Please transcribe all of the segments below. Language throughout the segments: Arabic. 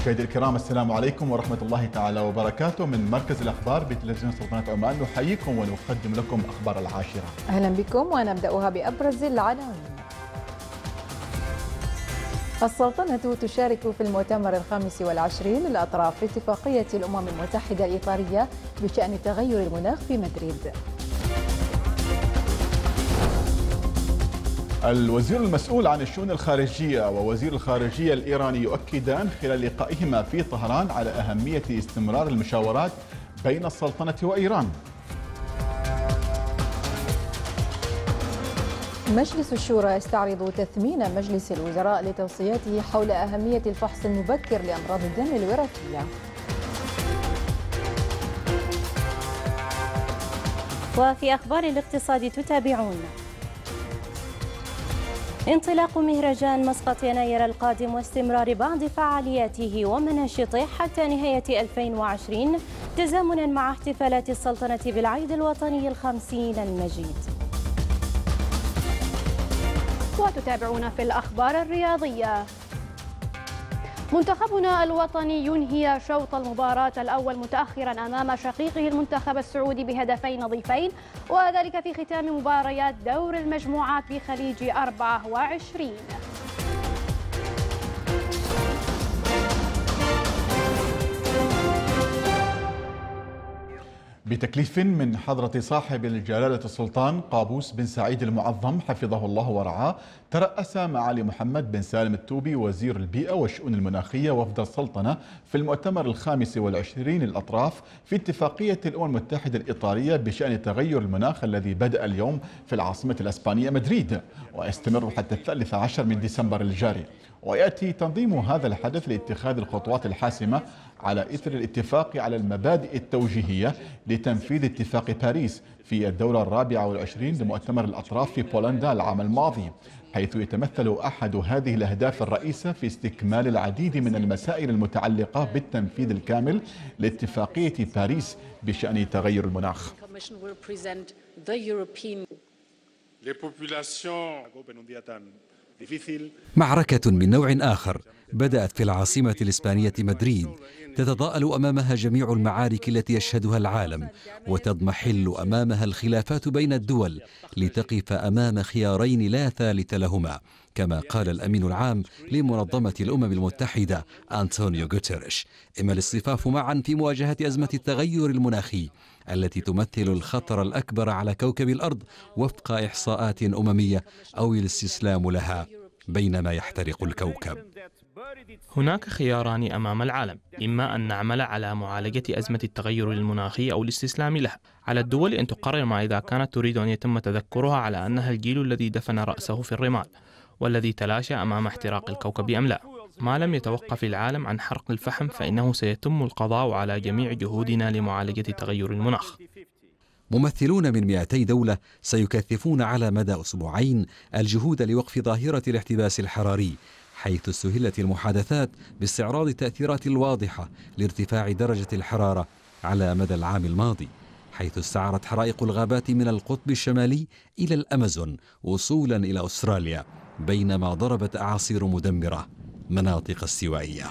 مشاهدي الكرام السلام عليكم ورحمة الله تعالى وبركاته من مركز الأخبار بتلفزيون سلطنة عمان نحييكم ونقدم لكم أخبار العاشرة أهلا بكم ونبدأها بأبرز العناوين السلطنة تشارك في المؤتمر الخامس والعشرين للأطراف في اتفاقية الأمم المتحدة الإطارية بشأن تغير المناخ في مدريد الوزير المسؤول عن الشؤون الخارجية ووزير الخارجية الإيراني يؤكدان خلال لقائهما في طهران على أهمية استمرار المشاورات بين السلطنة وإيران مجلس الشورى يستعرض تثمين مجلس الوزراء لتوصياته حول أهمية الفحص المبكر لأمراض الدم الوراثية وفي أخبار الاقتصاد تتابعون انطلاق مهرجان مسقط يناير القادم واستمرار بعض فعالياته ومناشطه حتى نهاية 2020 تزامنا مع احتفالات السلطنة بالعيد الوطني الخمسين المجيد وتتابعون في الأخبار الرياضية منتخبنا الوطني ينهي شوط المباراة الأول متأخرا أمام شقيقه المنتخب السعودي بهدفين نظيفين وذلك في ختام مباريات دور المجموعات بخليج 24 بتكليف من حضرة صاحب الجلالة السلطان قابوس بن سعيد المعظم حفظه الله ورعاه ترأس معالي محمد بن سالم التوبي وزير البيئة والشؤون المناخية وفد السلطنة في المؤتمر الخامس والعشرين للأطراف في اتفاقية الأمم المتحدة الإطارية بشأن تغير المناخ الذي بدأ اليوم في العاصمة الأسبانية مدريد ويستمر حتى الثالث عشر من ديسمبر الجاري ويأتي تنظيم هذا الحدث لاتخاذ الخطوات الحاسمة على إثر الاتفاق على المبادئ التوجيهية لتنفيذ اتفاق باريس في الدورة الرابعة والعشرين لمؤتمر الأطراف في بولندا العام الماضي حيث يتمثل أحد هذه الأهداف الرئيسة في استكمال العديد من المسائل المتعلقة بالتنفيذ الكامل لاتفاقية باريس بشأن تغير المناخ معركة من نوع آخر بدأت في العاصمة الإسبانية مدريد تتضاءل امامها جميع المعارك التي يشهدها العالم وتضمحل امامها الخلافات بين الدول لتقف امام خيارين لا ثالث لهما كما قال الامين العام لمنظمه الامم المتحده انطونيو غوتيريش اما الاصطفاف معا في مواجهه ازمه التغير المناخي التي تمثل الخطر الاكبر على كوكب الارض وفق احصاءات امميه او الاستسلام لها بينما يحترق الكوكب هناك خياران امام العالم اما ان نعمل على معالجه ازمه التغير المناخي او الاستسلام لها على الدول ان تقرر ما اذا كانت تريد ان يتم تذكرها على انها الجيل الذي دفن راسه في الرمال والذي تلاشى امام احتراق الكوكب ام لا ما لم يتوقف العالم عن حرق الفحم فانه سيتم القضاء على جميع جهودنا لمعالجه تغير المناخ ممثلون من 200 دولة سيكثفون على مدى أسبوعين الجهود لوقف ظاهرة الاحتباس الحراري حيث استهلت المحادثات باستعراض التأثيرات الواضحة لارتفاع درجة الحرارة على مدى العام الماضي حيث استعرت حرائق الغابات من القطب الشمالي إلى الأمازون وصولا إلى أستراليا بينما ضربت أعاصير مدمرة مناطق استوائية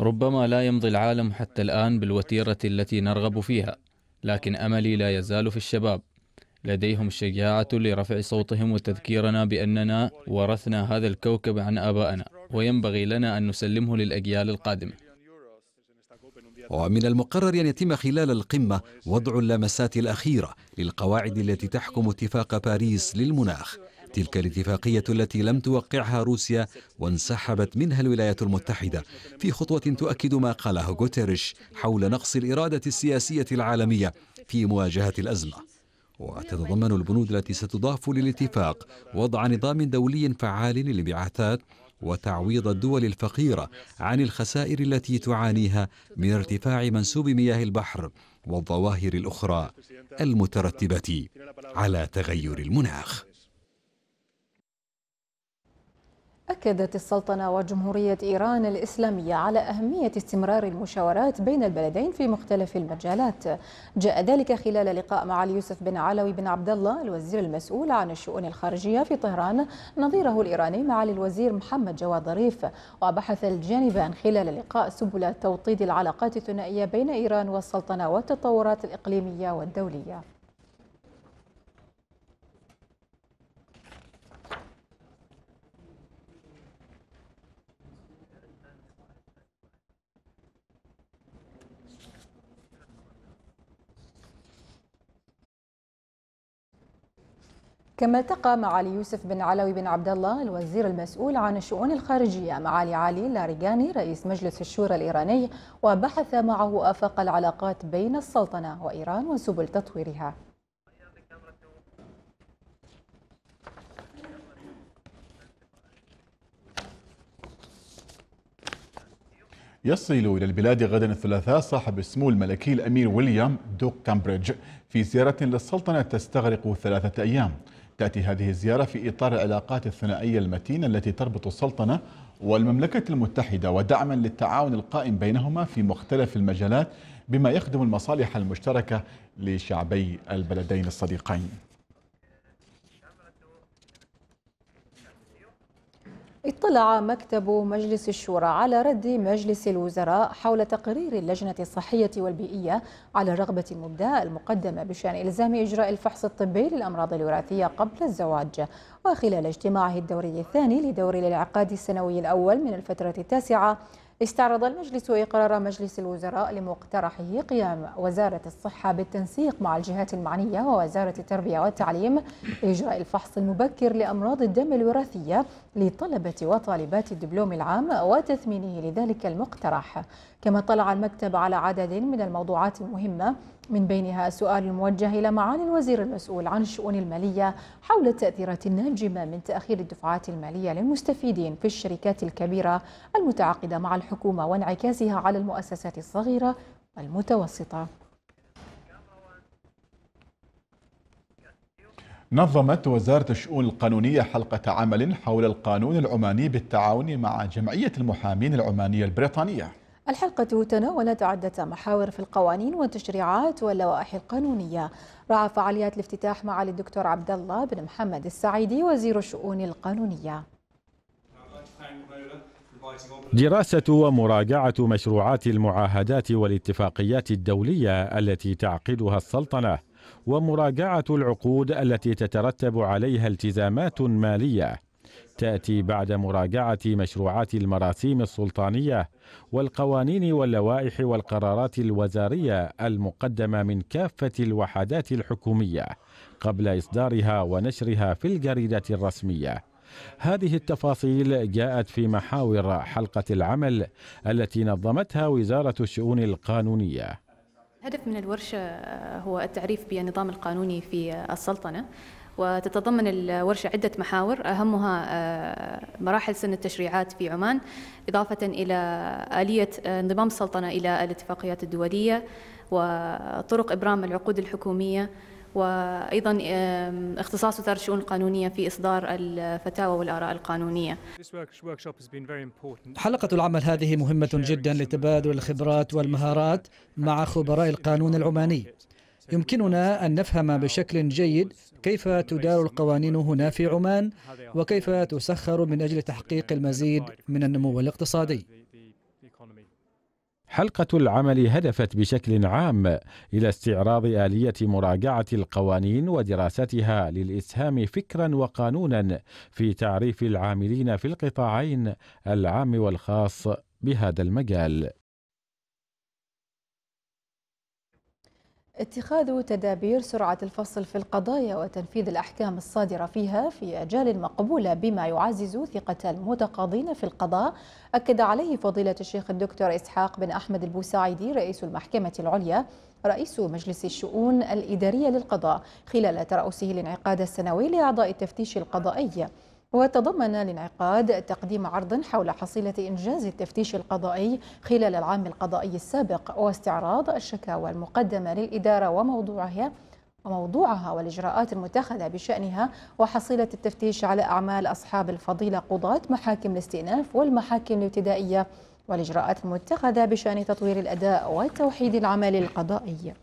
ربما لا يمضي العالم حتى الآن بالوتيرة التي نرغب فيها لكن املي لا يزال في الشباب لديهم الشجاعه لرفع صوتهم وتذكيرنا باننا ورثنا هذا الكوكب عن ابائنا وينبغي لنا ان نسلمه للاجيال القادمه ومن المقرر أن يتم خلال القمة وضع اللمسات الأخيرة للقواعد التي تحكم اتفاق باريس للمناخ تلك الاتفاقية التي لم توقعها روسيا وانسحبت منها الولايات المتحدة في خطوة تؤكد ما قاله غوتيريش حول نقص الإرادة السياسية العالمية في مواجهة الأزمة وتتضمن البنود التي ستضاف للاتفاق وضع نظام دولي فعال للانبعاثات وتعويض الدول الفقيرة عن الخسائر التي تعانيها من ارتفاع منسوب مياه البحر والظواهر الأخرى المترتبة على تغير المناخ أكدت السلطنة وجمهورية إيران الإسلامية على أهمية استمرار المشاورات بين البلدين في مختلف المجالات جاء ذلك خلال لقاء مع اليوسف بن علوي بن عبد الله الوزير المسؤول عن الشؤون الخارجية في طهران نظيره الإيراني معالي الوزير محمد جواد ظريف وبحث الجانبان خلال اللقاء سبل توطيد العلاقات الثنائية بين إيران والسلطنة والتطورات الإقليمية والدولية كما التقى معالي يوسف بن علوي بن عبد الله الوزير المسؤول عن الشؤون الخارجية معالي علي لاريجاني رئيس مجلس الشورى الإيراني وبحث معه آفاق العلاقات بين السلطنة وإيران وسبل تطويرها يصل إلى البلاد غدا الثلاثاء صاحب السمو الملكي الأمير ويليام دوك كامبريدج في زيارة للسلطنة تستغرق ثلاثة أيام تأتي هذه الزيارة في إطار العلاقات الثنائية المتينة التي تربط السلطنة والمملكة المتحدة ودعما للتعاون القائم بينهما في مختلف المجالات بما يخدم المصالح المشتركة لشعبي البلدين الصديقين اطلع مكتب مجلس الشورى على رد مجلس الوزراء حول تقرير اللجنة الصحية والبيئية على الرغبة المبداء المقدمة بشأن إلزام إجراء الفحص الطبي للأمراض الوراثية قبل الزواج وخلال اجتماعه الدوري الثاني لدور الانعقاد السنوي الأول من الفترة التاسعة استعرض المجلس إقرار مجلس الوزراء لمقترحه قيام وزارة الصحة بالتنسيق مع الجهات المعنية ووزارة التربية والتعليم إجراء الفحص المبكر لأمراض الدم الوراثية لطلبة وطالبات الدبلوم العام وتثمينه لذلك المقترح كما طلع المكتب على عدد من الموضوعات المهمة من بينها السؤال الموجه إلى معالي الوزير المسؤول عن الشؤون المالية حول التأثيرات الناجمة من تأخير الدفعات المالية للمستفيدين في الشركات الكبيرة المتعاقدة مع الحكومة وانعكاسها على المؤسسات الصغيرة والمتوسطة. نظمت وزارة الشؤون القانونية حلقة عمل حول القانون العماني بالتعاون مع جمعية المحامين العمانية البريطانية الحلقة تناولت عدة محاور في القوانين والتشريعات واللوائح القانونية رعى فعاليات الافتتاح معالي الدكتور عبد الله بن محمد السعيدي وزير الشؤون القانونية دراسة ومراجعة مشروعات المعاهدات والاتفاقيات الدولية التي تعقدها السلطنة ومراجعة العقود التي تترتب عليها التزامات مالية تأتي بعد مراجعة مشروعات المراسيم السلطانية والقوانين واللوائح والقرارات الوزارية المقدمة من كافة الوحدات الحكومية قبل إصدارها ونشرها في الجريدة الرسمية. هذه التفاصيل جاءت في محاور حلقة العمل التي نظمتها وزارة الشؤون القانونية. الهدف من الورشة هو التعريف بالنظام القانوني في السلطنة وتتضمن الورشة عدة محاور أهمها آه، مراحل سن التشريعات في عمان إضافة إلى آلية آه، انضمام السلطنة إلى الاتفاقيات الدولية وطرق إبرام العقود الحكومية وايضا اختصاص وزاره الشؤون القانونيه في اصدار الفتاوى والاراء القانونيه. حلقه العمل هذه مهمه جدا لتبادل الخبرات والمهارات مع خبراء القانون العماني. يمكننا ان نفهم بشكل جيد كيف تدار القوانين هنا في عمان وكيف تسخر من أجل تحقيق المزيد من النمو الاقتصادي حلقة العمل هدفت بشكل عام إلى استعراض آلية مراجعة القوانين ودراستها للإسهام فكرا وقانونا في تعريف العاملين في القطاعين العام والخاص بهذا المجال اتخاذ تدابير سرعة الفصل في القضايا وتنفيذ الأحكام الصادرة فيها في أجال مقبولة بما يعزز ثقة المتقاضين في القضاء أكد عليه فضيلة الشيخ الدكتور إسحاق بن أحمد البوسعيدي رئيس المحكمة العليا رئيس مجلس الشؤون الإدارية للقضاء خلال ترأسه الانعقاد السنوي لأعضاء التفتيش القضائي وتضمن الانعقاد تقديم عرض حول حصيلة إنجاز التفتيش القضائي خلال العام القضائي السابق واستعراض الشكاوى المقدمة للإدارة وموضوعها وموضوعها والإجراءات المتخذة بشأنها وحصيلة التفتيش على أعمال أصحاب الفضيلة قضاة محاكم الاستئناف والمحاكم الابتدائية والإجراءات المتخذة بشأن تطوير الأداء وتوحيد العمل القضائي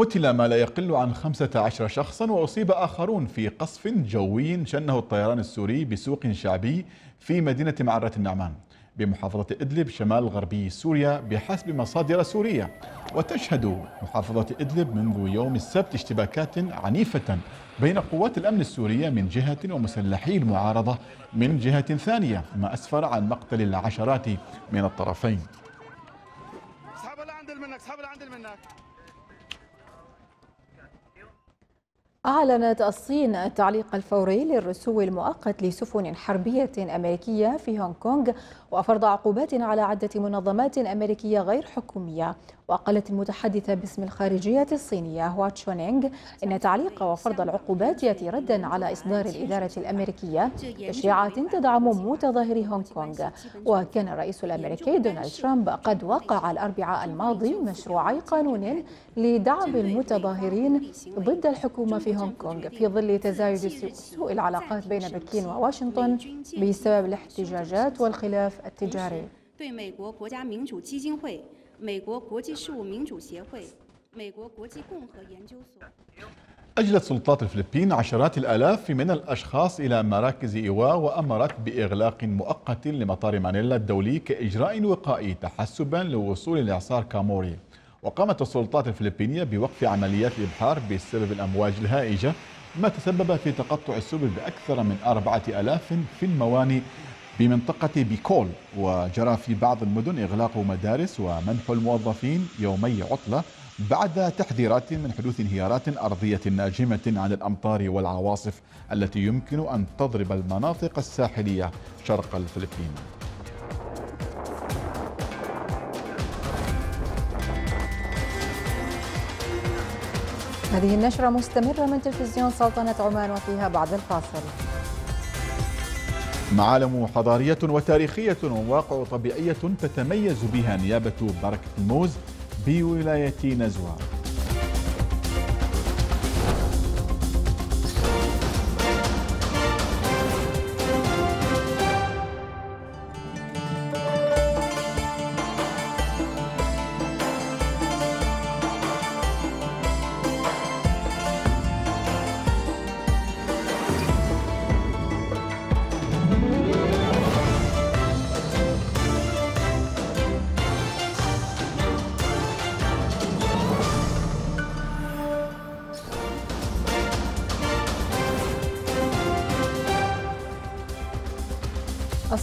قتل ما لا يقل عن 15 شخصا وأصيب آخرون في قصف جوي شنه الطيران السوري بسوق شعبي في مدينة معرة النعمان بمحافظة إدلب شمال غربي سوريا بحسب مصادر سورية وتشهد محافظة إدلب منذ يوم السبت اشتباكات عنيفة بين قوات الأمن السورية من جهة ومسلحي المعارضة من جهة ثانية ما أسفر عن مقتل العشرات من الطرفين أعلنت الصين التعليق الفوري للرسو المؤقت لسفن حربية أمريكية في هونغ كونغ وفرض عقوبات على عدة منظمات أمريكية غير حكومية وقالت المتحدثة باسم الخارجية الصينية هوا تشونينغ إن تعليق وفرض العقوبات يأتي ردا على إصدار الإدارة الأمريكية تشريعات تدعم متظاهري هونغ كونغ وكان الرئيس الأمريكي دونالد ترامب قد وقع الأربعاء الماضي مشروعي قانون لدعم المتظاهرين ضد الحكومة في هونغ كونغ في ظل تزايد سوء العلاقات بين بكين وواشنطن بسبب الاحتجاجات والخلاف التجاري. 美国国际事务民主协会、美国国际共和研究所。أجلت سلطات الفلبين عشرات الآلاف من الأشخاص إلى مراكز إيواء وأمرت بإغلاق مؤقت لمطار مانيلا الدولي كإجراء وقائي تحسبا لوصول الإعصار كاموري وقامت السلطات الفلبينية بوقف عمليات الإبحار بسبب الأمواج الهائجة ما تسبب في تقطع السبل بأكثر من 4000 في الموانئ بمنطقة بيكول وجرى في بعض المدن إغلاق مدارس ومنح الموظفين يومي عطلة بعد تحذيرات من حدوث انهيارات أرضية ناجمة عن الأمطار والعواصف التي يمكن أن تضرب المناطق الساحلية شرق الفلبين هذه النشرة مستمرة من تلفزيون سلطنة عمان وفيها بعد الفاصل معالم حضارية وتاريخية ومواقع طبيعية تتميز بها نيابة بركة الموز بولاية نزوان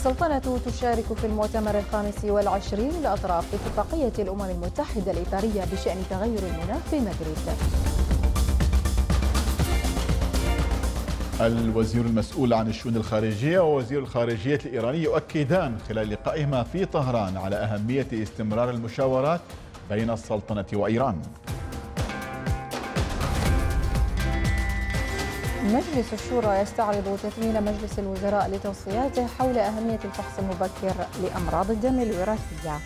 السلطنة تشارك في المؤتمر الخامس والعشرين لأطراف اتفاقية الأمم المتحدة الإطارية بشأن تغير المناخ في مدريد الوزير المسؤول عن الشؤون الخارجية ووزير الخارجية الإيراني يؤكدان خلال لقائهما في طهران على أهمية استمرار المشاورات بين السلطنة وإيران مجلس الشورى يستعرض تثمين مجلس الوزراء لتوصياته حول أهمية الفحص المبكر لأمراض الدم الوراثية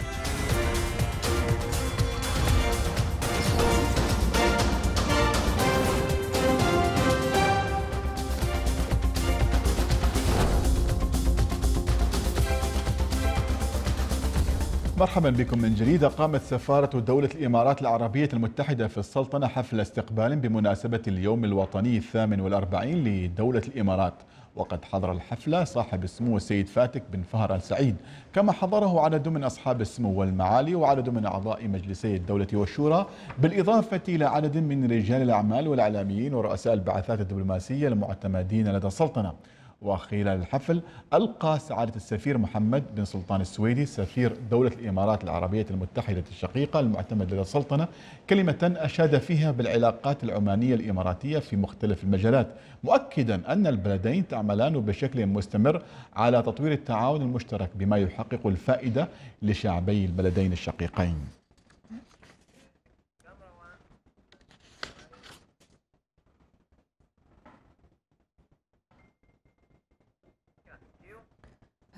مرحبا بكم من جديد قامت سفارة دولة الإمارات العربية المتحدة في السلطنة حفل استقبال بمناسبة اليوم الوطني الثامن والأربعين لدولة الإمارات وقد حضر الحفلة صاحب السمو السيد فاتك بن فهر السعيد كما حضره عدد من أصحاب السمو والمعالي وعدد من أعضاء مجلسي الدولة والشورى بالإضافة إلى عدد من رجال الأعمال والإعلاميين ورؤساء البعثات الدبلوماسية المعتمدين لدى السلطنة وخلال الحفل ألقى سعادة السفير محمد بن سلطان السويدي سفير دولة الإمارات العربية المتحدة الشقيقة المعتمد لدى السلطنة كلمة أشاد فيها بالعلاقات العمانية الإماراتية في مختلف المجالات مؤكدا أن البلدين تعملان بشكل مستمر على تطوير التعاون المشترك بما يحقق الفائدة لشعبي البلدين الشقيقين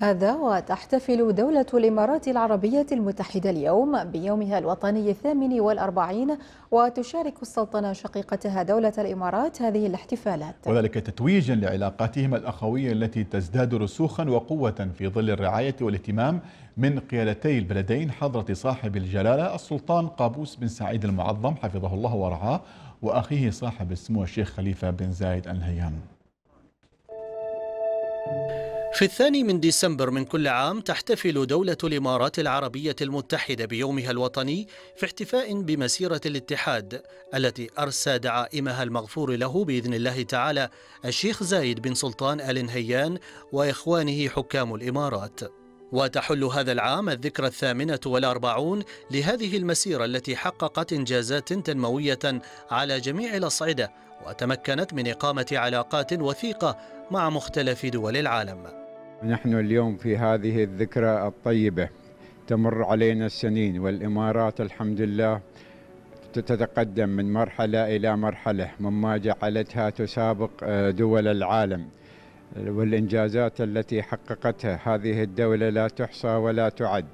هذا وتحتفل دولة الإمارات العربية المتحدة اليوم بيومها الوطني الثامن والأربعين وتشارك السلطنة شقيقتها دولة الإمارات هذه الاحتفالات وذلك تتويجا لعلاقاتهما الأخوية التي تزداد رسوخا وقوة في ظل الرعاية والاهتمام من قيادتي البلدين حضرة صاحب الجلالة السلطان قابوس بن سعيد المعظم حفظه الله ورعاه وأخيه صاحب السمو الشيخ خليفة بن زايد الهيان في الثاني من ديسمبر من كل عام تحتفل دولة الإمارات العربية المتحدة بيومها الوطني في احتفاء بمسيرة الاتحاد التي أرسى دعائمها المغفور له بإذن الله تعالى الشيخ زايد بن سلطان آل نهيان وإخوانه حكام الإمارات وتحل هذا العام الذكرى الثامنة والأربعون لهذه المسيرة التي حققت إنجازات تنموية على جميع الأصعدة وتمكنت من إقامة علاقات وثيقة مع مختلف دول العالم نحن اليوم في هذه الذكرى الطيبة تمر علينا السنين والإمارات الحمد لله تتقدم من مرحلة إلى مرحلة مما جعلتها تسابق آه، دول العالم والإنجازات التي حققتها هذه الدولة لا تحصى ولا تعد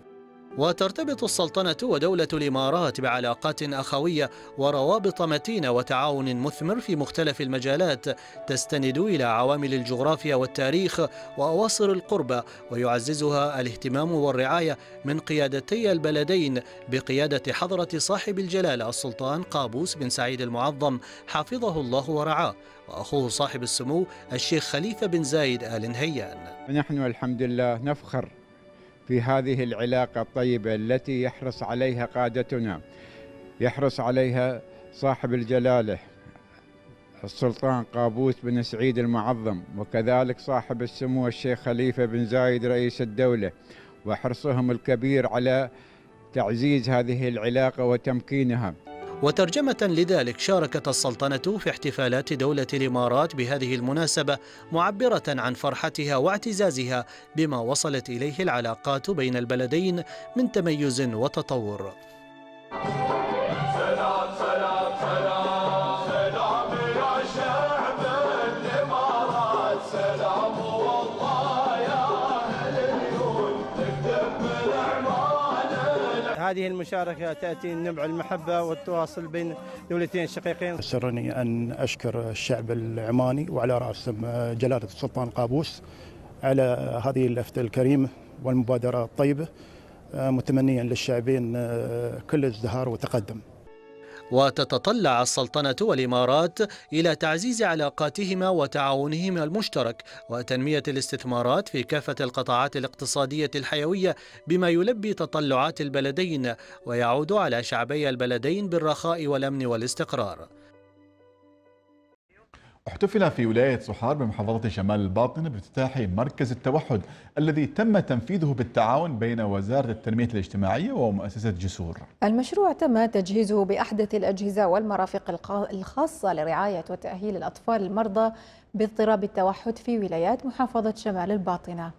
وترتبط السلطنة ودولة الإمارات بعلاقات أخوية وروابط متينة وتعاون مثمر في مختلف المجالات تستند إلى عوامل الجغرافيا والتاريخ وأواصر القربة ويعززها الاهتمام والرعاية من قيادتي البلدين بقيادة حضرة صاحب الجلالة السلطان قابوس بن سعيد المعظم حفظه الله ورعاه وأخوه صاحب السمو الشيخ خليفة بن زايد آل نهيان نحن الحمد لله نفخر في هذه العلاقة الطيبة التي يحرص عليها قادتنا يحرص عليها صاحب الجلالة السلطان قابوس بن سعيد المعظم وكذلك صاحب السمو الشيخ خليفة بن زايد رئيس الدولة وحرصهم الكبير على تعزيز هذه العلاقة وتمكينها وترجمة لذلك شاركت السلطنة في احتفالات دولة الإمارات بهذه المناسبة معبرة عن فرحتها واعتزازها بما وصلت إليه العلاقات بين البلدين من تميز وتطور. هذه المشاركة تأتي نبع المحبة والتواصل بين دولتين الشقيقين. سرني أن أشكر الشعب العماني وعلى رأسهم جلالة السلطان قابوس على هذه اللفته الكريمة والمبادرة الطيبة متمنيا للشعبين آه، كل ازدهار وتقدم وتتطلع السلطنة والإمارات إلى تعزيز علاقاتهما وتعاونهما المشترك وتنمية الاستثمارات في كافة القطاعات الاقتصادية الحيوية بما يلبي تطلعات البلدين ويعود على شعبي البلدين بالرخاء والأمن والاستقرار احتفل في ولاية صحار بمحافظة شمال الباطنة بافتتاح مركز التوحد الذي تم تنفيذه بالتعاون بين وزارة التنمية الاجتماعية ومؤسسة جسور المشروع تم تجهيزه بأحدث الأجهزة والمرافق الخاصة لرعاية وتأهيل الأطفال المرضى باضطراب التوحد في ولايات محافظة شمال الباطنة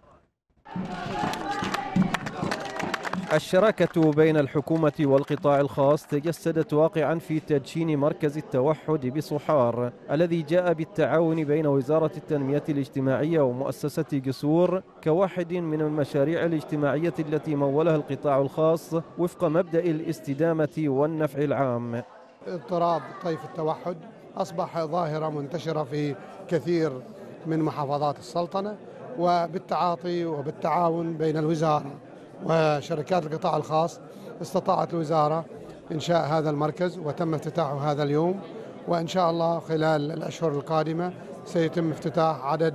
الشراكة بين الحكومة والقطاع الخاص تجسدت واقعا في تدشين مركز التوحد بصحار الذي جاء بالتعاون بين وزارة التنمية الاجتماعية ومؤسسة جسور كواحد من المشاريع الاجتماعية التي مولها القطاع الخاص وفق مبدأ الاستدامة والنفع العام اضطراب طيف التوحد أصبح ظاهرة منتشرة في كثير من محافظات السلطنة وبالتعاطي وبالتعاون بين الوزارة وشركات القطاع الخاص استطاعت الوزارة إنشاء هذا المركز وتم افتتاحه هذا اليوم وإن شاء الله خلال الأشهر القادمة سيتم افتتاح عدد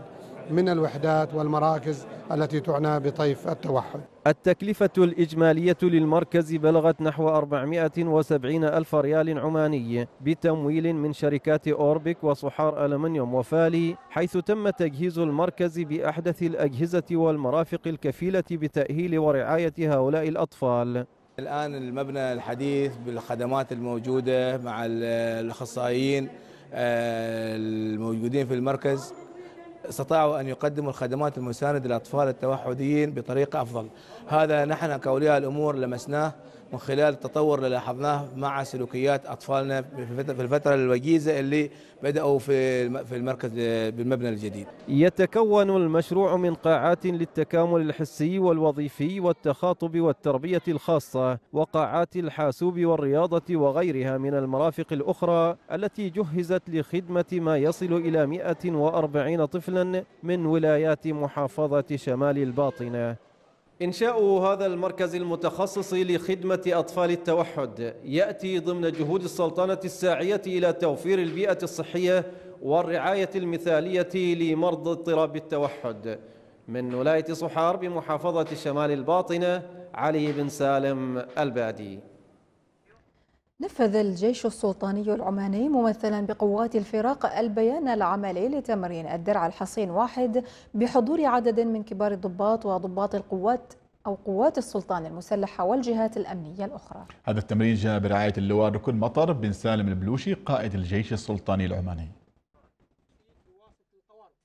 من الوحدات والمراكز التي تعنى بطيف التوحد التكلفة الإجمالية للمركز بلغت نحو 470 ألف ريال عماني بتمويل من شركات أوربك وصحار ألمنيوم وفالي حيث تم تجهيز المركز بأحدث الأجهزة والمرافق الكفيلة بتأهيل ورعاية هؤلاء الأطفال الآن المبنى الحديث بالخدمات الموجودة مع الأخصائيين آه، الموجودين في المركز استطاعوا أن يقدموا الخدمات المساندة للأطفال التوحديين بطريقة أفضل هذا نحن كأولياء الأمور لمسناه من خلال التطور اللي لاحظناه مع سلوكيات اطفالنا في الفتره الوجيزه اللي بداوا في في المركز بالمبنى الجديد. يتكون المشروع من قاعات للتكامل الحسي والوظيفي والتخاطب والتربيه الخاصه وقاعات الحاسوب والرياضه وغيرها من المرافق الاخرى التي جهزت لخدمه ما يصل الى 140 طفلا من ولايات محافظه شمال الباطنه إنشاء هذا المركز المتخصص لخدمة أطفال التوحد يأتي ضمن جهود السلطنة الساعية إلى توفير البيئة الصحية والرعاية المثالية لمرضى اضطراب التوحد من ولاية صحار بمحافظة شمال الباطنة علي بن سالم البادي نفذ الجيش السلطاني العماني ممثلا بقوات الفراق البيان العملي لتمرين الدرع الحصين واحد بحضور عدد من كبار الضباط وضباط القوات أو قوات السلطان المسلحة والجهات الأمنية الأخرى هذا التمرين جاء برعاية اللواء ركن مطر بن سالم البلوشي قائد الجيش السلطاني العماني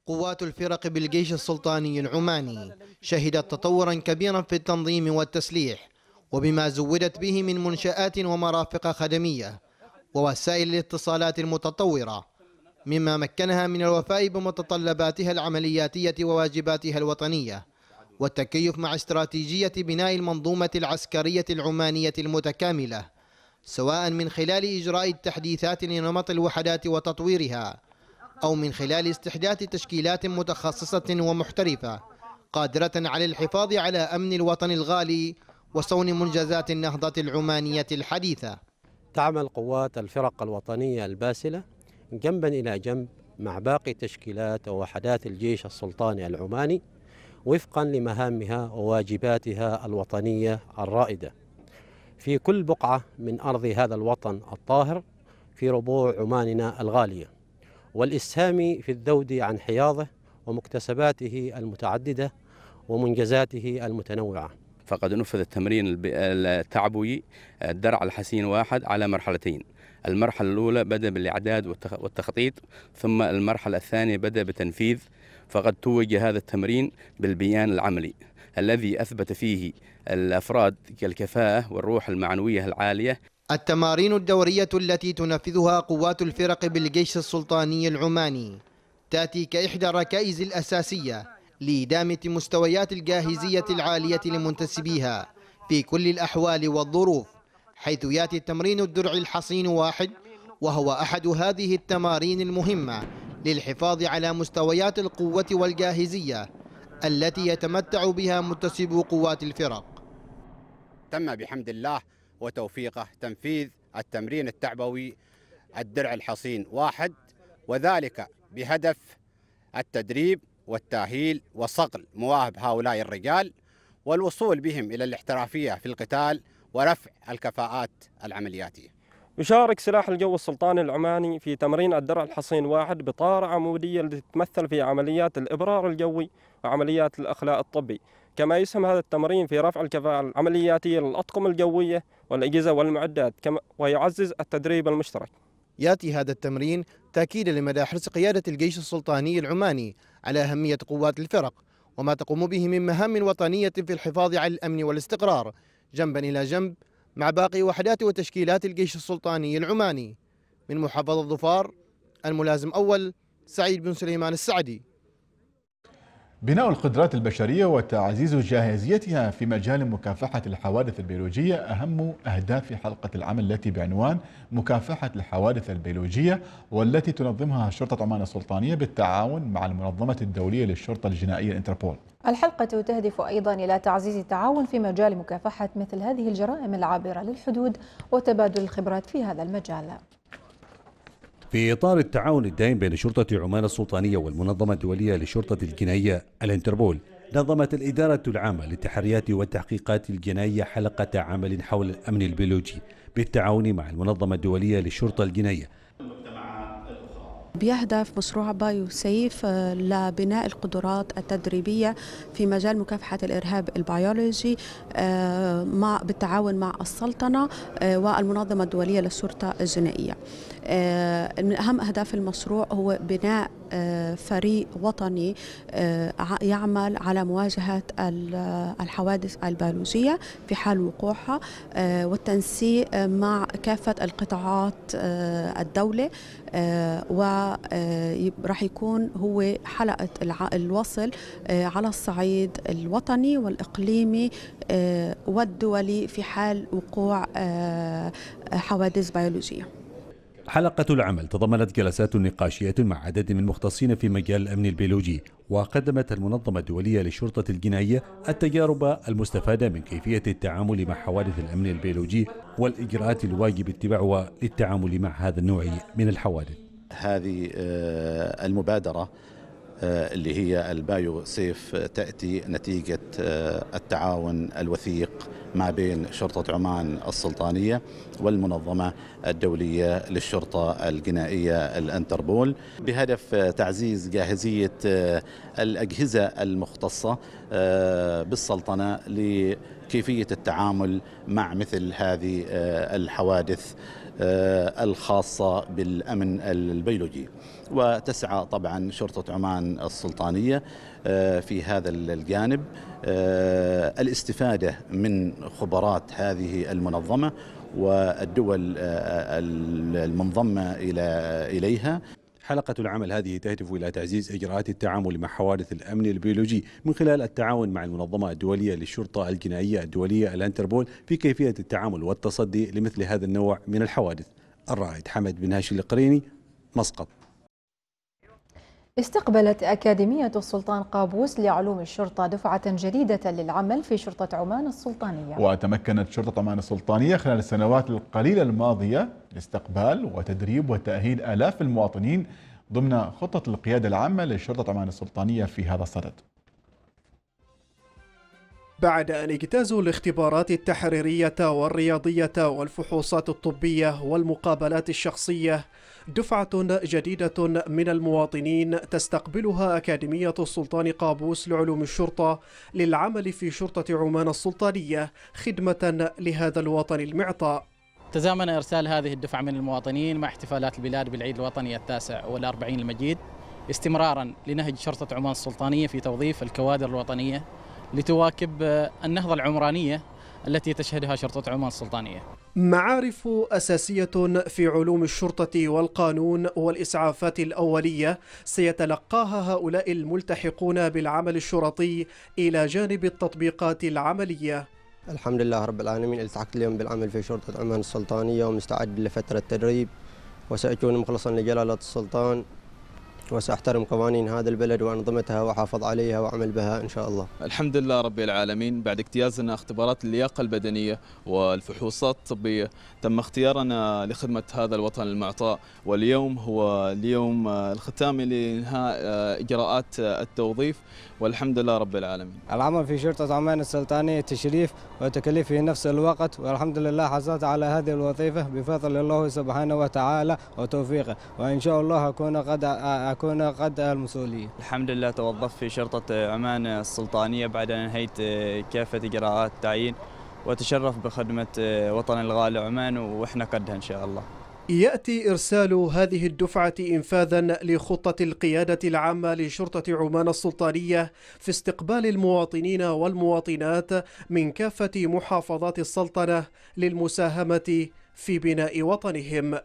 قوات الفرق بالجيش السلطاني العماني شهدت تطورا كبيرا في التنظيم والتسليح وبما زودت به من منشآت ومرافق خدمية ووسائل الاتصالات المتطورة مما مكنها من الوفاء بمتطلباتها العملياتية وواجباتها الوطنية والتكيف مع استراتيجية بناء المنظومة العسكرية العمانية المتكاملة سواء من خلال إجراء التحديثات لنمط الوحدات وتطويرها أو من خلال استحداث تشكيلات متخصصة ومحترفة قادرة على الحفاظ على أمن الوطن الغالي وصون منجزات النهضة العمانية الحديثة تعمل قوات الفرق الوطنية الباسلة جنبا إلى جنب مع باقي تشكيلات ووحدات الجيش السلطاني العماني وفقا لمهامها وواجباتها الوطنية الرائدة في كل بقعة من أرض هذا الوطن الطاهر في ربوع عماننا الغالية والإسهام في الذود عن حياضه ومكتسباته المتعددة ومنجزاته المتنوعة فقد نفذ التمرين التعبوي الدرع الحسين واحد على مرحلتين المرحلة الأولى بدأ بالإعداد والتخطيط ثم المرحلة الثانية بدأ بتنفيذ فقد توج هذا التمرين بالبيان العملي الذي أثبت فيه الأفراد الكفاءة والروح المعنوية العالية التمارين الدورية التي تنفذها قوات الفرق بالجيش السلطاني العماني تأتي كإحدى الركائز الأساسية لإدامة مستويات الجاهزية العالية لمنتسبيها في كل الأحوال والظروف حيث يأتي التمرين الدرع الحصين واحد وهو أحد هذه التمارين المهمة للحفاظ على مستويات القوة والجاهزية التي يتمتع بها منتسبو قوات الفرق تم بحمد الله وتوفيقه تنفيذ التمرين التعبوي الدرع الحصين واحد وذلك بهدف التدريب والتاهيل وصقل مواهب هؤلاء الرجال والوصول بهم إلى الاحترافية في القتال ورفع الكفاءات العملياتية يشارك سلاح الجو السلطاني العماني في تمرين الدرع الحصين واحد بطارة عمودية التي تتمثل في عمليات الإبرار الجوي وعمليات الإخلاء الطبي كما يسهم هذا التمرين في رفع الكفاءة العملياتية للأطقم الجوية والأجهزة والمعدات كما ويعزز التدريب المشترك ياتي هذا التمرين تاكيدا لمدى حرص قياده الجيش السلطاني العماني على أهمية قوات الفرق وما تقوم به من مهام وطنية في الحفاظ على الأمن والاستقرار جنبا إلى جنب مع باقي وحدات وتشكيلات الجيش السلطاني العماني من محافظة ظفار الملازم أول سعيد بن سليمان السعدي بناء القدرات البشرية وتعزيز جاهزيتها في مجال مكافحة الحوادث البيولوجية أهم أهداف حلقة العمل التي بعنوان مكافحة الحوادث البيولوجية والتي تنظمها شرطة عمان السلطانية بالتعاون مع المنظمة الدولية للشرطة الجنائية انتربول الحلقة تهدف أيضا إلى تعزيز التعاون في مجال مكافحة مثل هذه الجرائم العابرة للحدود وتبادل الخبرات في هذا المجال في إطار التعاون الدائم بين شرطة عمان السلطانية والمنظمة الدولية للشرطة الجنائية الانتربول نظمت الإدارة العامة للتحريات والتحقيقات الجنائية حلقة عمل حول الأمن البيولوجي بالتعاون مع المنظمة الدولية للشرطة الجنائية بيهدف مشروع بايو سيف آه، لبناء القدرات التدريبيه في مجال مكافحه الارهاب البيولوجي آه، مع بالتعاون مع السلطنه آه، والمنظمه الدوليه للشرطه الجنائيه. آه، من أهم أهداف المشروع هو بناء آه، فريق وطني آه، يعمل على مواجهة الحوادث البيولوجية في حال وقوعها والتنسيق مع كافة القطاعات الدولة وراح يكون هو حلقة الوصل على الصعيد الوطني والإقليمي والدولي في حال وقوع حوادث بيولوجية حلقة العمل تضمنت جلسات نقاشية مع عدد من مختصين في مجال الأمن البيولوجي وقدمت المنظمة الدولية للشرطة الجنائية التجارب المستفادة من كيفية التعامل مع حوادث الأمن البيولوجي والإجراءات الواجب اتباعها للتعامل مع هذا النوع من الحوادث هذه آه، المبادرة آه، اللي هي البايو سيف آه، تأتي نتيجة آه، التعاون الوثيق ما بين شرطة عمان السلطانية والمنظمة الدولية للشرطة الجنائية الانتربول بهدف تعزيز جاهزية الأجهزة المختصة بالسلطنة لكيفية التعامل مع مثل هذه الحوادث الخاصة بالأمن البيولوجي وتسعى طبعا شرطة عمان السلطانية آه، في هذا الجانب آه، الاستفادة من خبرات هذه المنظمة والدول آه، المنضمة إليها حلقة العمل هذه تهدف إلى تعزيز إجراءات التعامل مع حوادث الأمن البيولوجي من خلال التعاون مع المنظمة الدولية للشرطة الجنائية الدولية الانتربول في كيفية التعامل والتصدي لمثل هذا النوع من الحوادث الرائد حمد بن هاشم القريني مسقط استقبلت أكاديمية السلطان قابوس لعلوم الشرطة دفعة جديدة للعمل في شرطة عمان السلطانية وتمكنت شرطة عمان السلطانية خلال السنوات القليلة الماضية لاستقبال وتدريب وتأهيل آلاف المواطنين ضمن خطة القيادة العامة لشرطة عمان السلطانية في هذا الصدد بعد أن اجتازوا الاختبارات التحريرية والرياضية والفحوصات الطبية والمقابلات الشخصية دفعة جديدة من المواطنين تستقبلها أكاديمية السلطان قابوس لعلوم الشرطة للعمل في شرطة عمان السلطانية خدمة لهذا الوطن المعطاء تزامن إرسال هذه الدفعة من المواطنين مع احتفالات البلاد بالعيد الوطني التاسع والأربعين المجيد استمرارا لنهج شرطة عمان السلطانية في توظيف الكوادر الوطنية لتواكب النهضة العمرانية التي تشهدها شرطة عمان السلطانية معارف أساسية في علوم الشرطة والقانون والإسعافات الأولية سيتلقاها هؤلاء الملتحقون بالعمل الشرطي إلى جانب التطبيقات العملية الحمد لله رب العالمين التحقت اليوم بالعمل في شرطة عمان السلطانية ومستعد لفترة تدريب وسأكون مخلصا لجلالة السلطان وسأحترم قوانين هذا البلد وأنظمتها وأحافظ عليها وأعمل بها إن شاء الله الحمد لله رب العالمين بعد اجتيازنا اختبارات اللياقة البدنية والفحوصات الطبية تم اختيارنا لخدمة هذا الوطن المعطاء واليوم هو اليوم الختامي لإنهاء آه، إجراءات آه، التوظيف والحمد لله رب العالمين العمل في شرطة عمان السلطانية تشريف وتكليف في نفس الوقت والحمد لله حصلت على هذه الوظيفة بفضل الله سبحانه وتعالى وتوفيقه وإن شاء الله أكون قد أكون آه، أكون قد المسؤولية الحمد لله توظفت في شرطة عمان السلطانية بعد أن إنهيت كافة إجراءات التعيين وأتشرف بخدمة وطن الغالي عمان وإحنا قدها إن شاء الله يأتي إرسال هذه الدفعة إنفاذا لخطة القيادة العامة لشرطة عمان السلطانية في استقبال المواطنين والمواطنات من كافة محافظات السلطنة للمساهمة في بناء وطنهم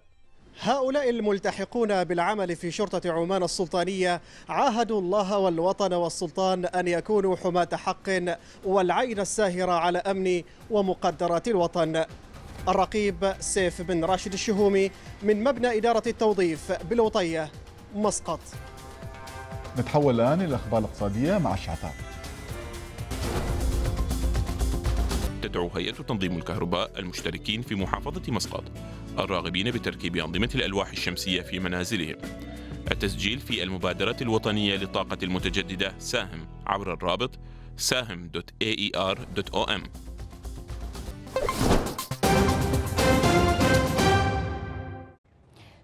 هؤلاء الملتحقون بالعمل في شرطة عمان السلطانية عاهدوا الله والوطن والسلطان أن يكونوا حماة حق والعين الساهرة على أمن ومقدرات الوطن الرقيب سيف بن راشد الشهومي من مبنى إدارة التوظيف بالوطية مسقط نتحول الآن إلى أخبار الاقتصادية مع الشعثار تدعو هيئة تنظيم الكهرباء المشتركين في محافظة مسقط الراغبين بتركيب أنظمة الألواح الشمسية في منازلهم التسجيل في المبادرة الوطنية للطاقة المتجددة ساهم عبر الرابط ساهم.aer.om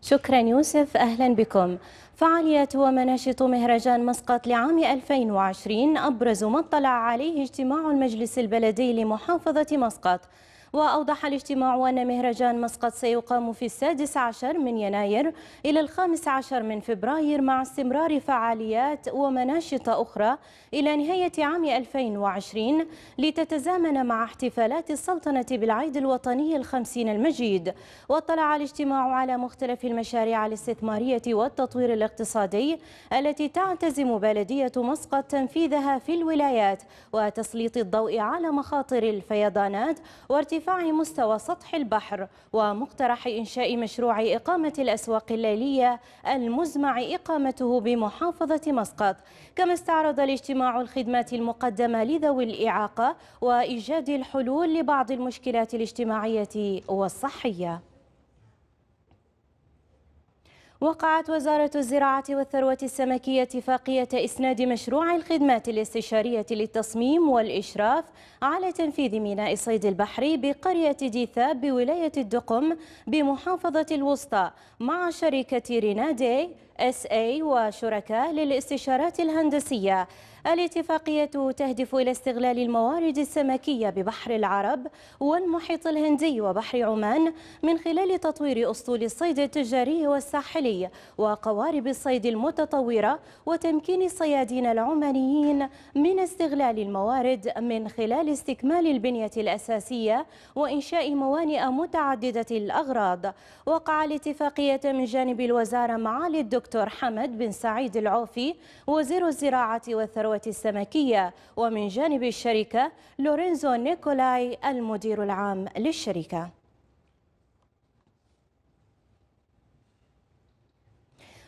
شكرا يوسف أهلا بكم فعاليات ومناشط مهرجان مسقط لعام 2020 أبرز ما اطلع عليه اجتماع المجلس البلدي لمحافظة مسقط وأوضح الاجتماع أن مهرجان مسقط سيقام في السادس عشر من يناير إلى الخامس عشر من فبراير مع استمرار فعاليات ومناشط أخرى إلى نهاية عام 2020 لتتزامن مع احتفالات السلطنة بالعيد الوطني الخمسين المجيد واطلع الاجتماع على مختلف المشاريع الاستثمارية والتطوير الاقتصادي التي تعتزم بلدية مسقط تنفيذها في الولايات وتسليط الضوء على مخاطر الفيضانات وارتفاع ارتفاع مستوى سطح البحر ومقترح إنشاء مشروع إقامة الأسواق الليلية المزمع إقامته بمحافظة مسقط كما استعرض الاجتماع الخدمات المقدمة لذوي الإعاقة وإيجاد الحلول لبعض المشكلات الاجتماعية والصحية وقعت وزارة الزراعة والثروة السمكية اتفاقية إسناد مشروع الخدمات الاستشارية للتصميم والإشراف على تنفيذ ميناء الصيد البحري بقرية ديثاب بولاية الدقم بمحافظة الوسطى مع شركة ريناداي اس اي وشركاء للاستشارات الهندسية الاتفاقية تهدف إلى استغلال الموارد السمكية ببحر العرب والمحيط الهندي وبحر عمان من خلال تطوير أسطول الصيد التجاري والساحلي وقوارب الصيد المتطورة وتمكين الصيادين العمانيين من استغلال الموارد من خلال استكمال البنية الأساسية وإنشاء موانئ متعددة الأغراض وقع الاتفاقية من جانب الوزارة معالي الدكتور الدكتور حمد بن سعيد العوفي وزير الزراعة والثروة السمكية ومن جانب الشركة لورينزو نيكولاي المدير العام للشركة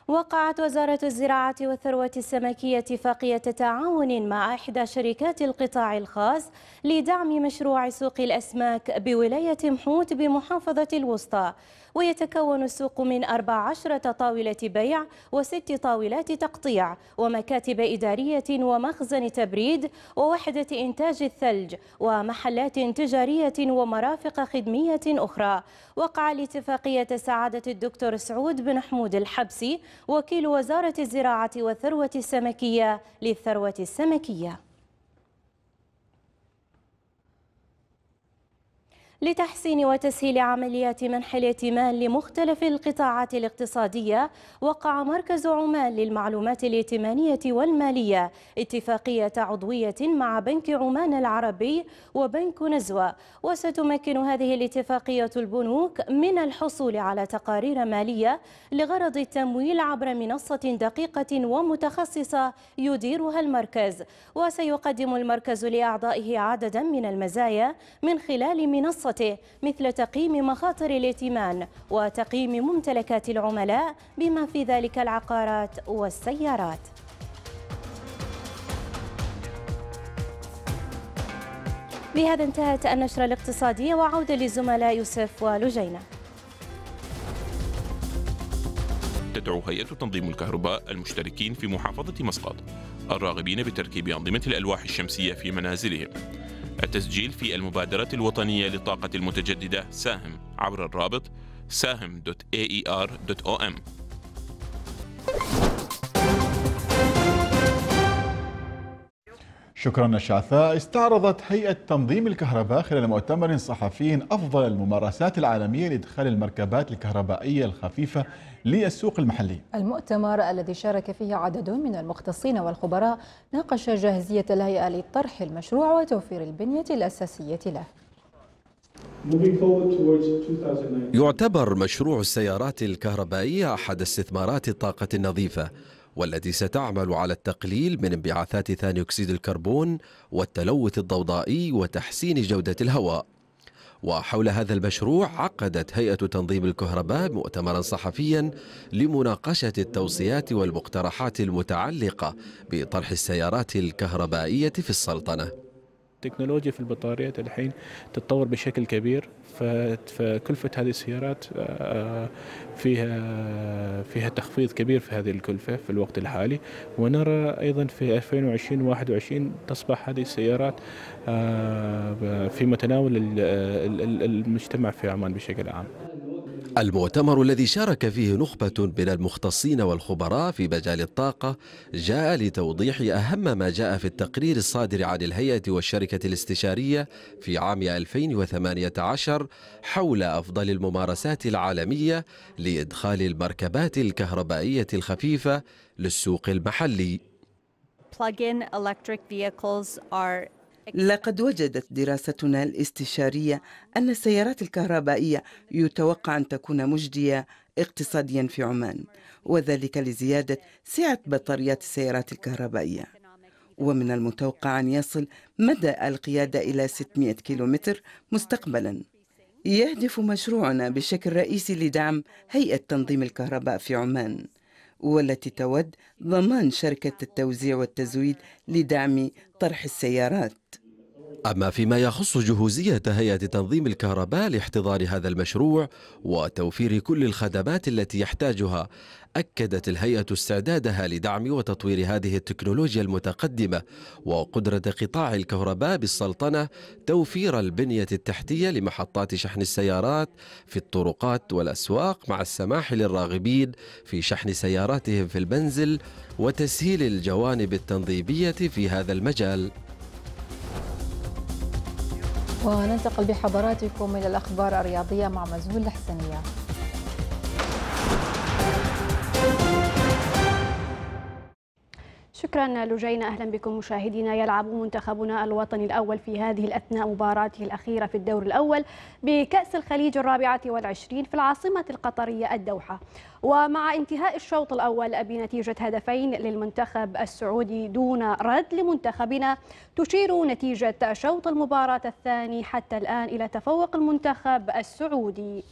وقعت وزارة الزراعة والثروة السمكية اتفاقية تعاون مع إحدى شركات القطاع الخاص لدعم مشروع سوق الأسماك بولاية محوت بمحافظة الوسطى ويتكون السوق من 14 طاولة بيع وست طاولات تقطيع ومكاتب إدارية ومخزن تبريد ووحدة إنتاج الثلج ومحلات تجارية ومرافق خدمية أخرى وقع الاتفاقية سعادة الدكتور سعود بن حمود الحبسي وكيل وزارة الزراعة والثروة السمكية للثروة السمكية لتحسين وتسهيل عمليات منح الائتمان لمختلف القطاعات الاقتصادية وقع مركز عمان للمعلومات الائتمانية والمالية اتفاقية عضوية مع بنك عمان العربي وبنك نزوة وستمكن هذه الاتفاقية البنوك من الحصول على تقارير مالية لغرض التمويل عبر منصة دقيقة ومتخصصة يديرها المركز وسيقدم المركز لأعضائه عددا من المزايا من خلال منصة وإدارته مثل تقييم مخاطر الائتمان وتقييم ممتلكات العملاء بما في ذلك العقارات والسيارات بهذا انتهت النشرة الاقتصادية وعودة للزملاء يوسف ولجينة تدعو هيئة تنظيم الكهرباء المشتركين في محافظة مسقط الراغبين بتركيب أنظمة الألواح الشمسية في منازلهم التسجيل في المبادرة الوطنية للطاقة المتجددة ساهم عبر الرابط ساهم.aer.om شكرا نشاثة استعرضت هيئة تنظيم الكهرباء خلال مؤتمر صحفي أفضل الممارسات العالمية لإدخال المركبات الكهربائية الخفيفة للسوق المحلي المؤتمر الذي شارك فيه عدد من المختصين والخبراء ناقش جاهزية الهيئة لطرح المشروع وتوفير البنية الأساسية له يعتبر مشروع السيارات الكهربائية أحد استثمارات الطاقة النظيفة والتي ستعمل على التقليل من انبعاثات ثاني أكسيد الكربون والتلوث الضوضائي وتحسين جودة الهواء وحول هذا المشروع عقدت هيئة تنظيم الكهرباء مؤتمرا صحفيا لمناقشة التوصيات والمقترحات المتعلقة بطرح السيارات الكهربائية في السلطنة التكنولوجيا في البطاريات الحين تتطور بشكل كبير فكلفة هذه السيارات آه، آه، فيها فيها تخفيض كبير في هذه الكلفة في الوقت الحالي ونرى أيضا في 2020 21 تصبح هذه السيارات آه، في متناول المجتمع في عمان بشكل عام المؤتمر الذي شارك فيه نخبة من المختصين والخبراء في مجال الطاقة جاء لتوضيح أهم ما جاء في التقرير الصادر عن الهيئة والشركة الاستشارية في عام 2018 حول أفضل الممارسات العالمية لإدخال المركبات الكهربائية الخفيفة للسوق المحلي. Plug-in electric vehicles are لقد وجدت دراستنا الاستشارية أن السيارات الكهربائية يتوقع أن تكون مجدية اقتصاديا في عمان وذلك لزيادة سعة بطاريات السيارات الكهربائية ومن المتوقع أن يصل مدى القيادة إلى 600 كيلومتر مستقبلا يهدف مشروعنا بشكل رئيسي لدعم هيئة تنظيم الكهرباء في عمان والتي تود ضمان شركة التوزيع والتزويد لدعم طرح السيارات أما فيما يخص جهوزية هيئة تنظيم الكهرباء لاحتضان هذا المشروع وتوفير كل الخدمات التي يحتاجها أكدت الهيئة استعدادها لدعم وتطوير هذه التكنولوجيا المتقدمة وقدرة قطاع الكهرباء بالسلطنة توفير البنية التحتية لمحطات شحن السيارات في الطرقات والأسواق مع السماح للراغبين في شحن سياراتهم في المنزل وتسهيل الجوانب التنظيمية في هذا المجال وننتقل بحضراتكم إلى الأخبار الرياضية مع مزول الحسنية شكرا لجينا أهلا بكم مشاهدينا يلعب منتخبنا الوطني الأول في هذه الأثناء مباراته الأخيرة في الدور الأول بكأس الخليج الرابعة والعشرين في العاصمة القطرية الدوحة ومع انتهاء الشوط الأول بنتيجة هدفين للمنتخب السعودي دون رد لمنتخبنا تشير نتيجة شوط المباراة الثاني حتى الآن إلى تفوق المنتخب السعودي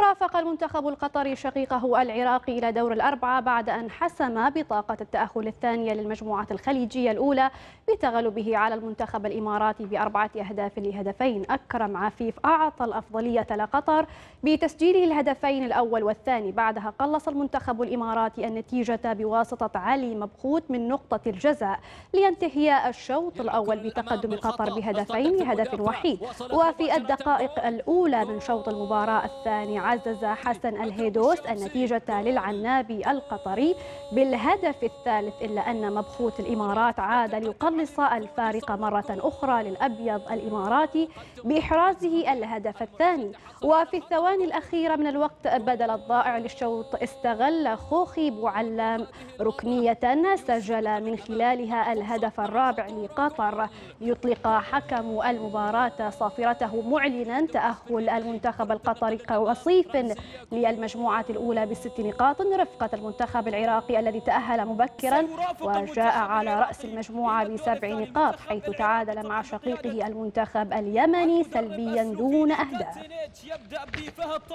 رافق المنتخب القطري شقيقه العراقي إلى دور الأربعة بعد أن حسم بطاقة التأهل الثانية للمجموعة الخليجية الأولى بتغلبه على المنتخب الإماراتي بأربعة أهداف لهدفين أكرم عفيف أعطى الأفضلية لقطر بتسجيله الهدفين الأول والثاني بعدها قلص المنتخب الإماراتي النتيجة بواسطة علي مبخوت من نقطة الجزاء لينتهي الشوط الأول بتقدم قطر بهدفين لهدف وحيد وفي الدقائق الأولى من شوط المباراة الثانية عزز حسن الهيدوس النتيجة للعنابي القطري بالهدف الثالث إلا أن مبخوت الإمارات عاد ليقلص الفارق مرة أخرى للأبيض الإماراتي بإحرازه الهدف الثاني وفي الثواني الأخيرة من الوقت بدل الضائع للشوط استغل خوخي بوعلام ركنية سجل من خلالها الهدف الرابع لقطر يطلق حكم المباراة صافرته معلنا تأهل المنتخب القطري قوصي تخفيف للمجموعات الأولى بست نقاط رفقة المنتخب العراقي الذي تأهل مبكرا وجاء على رأس المجموعة بسبع نقاط حيث تعادل مع شقيقه المنتخب اليمني سلبيا دون أهداف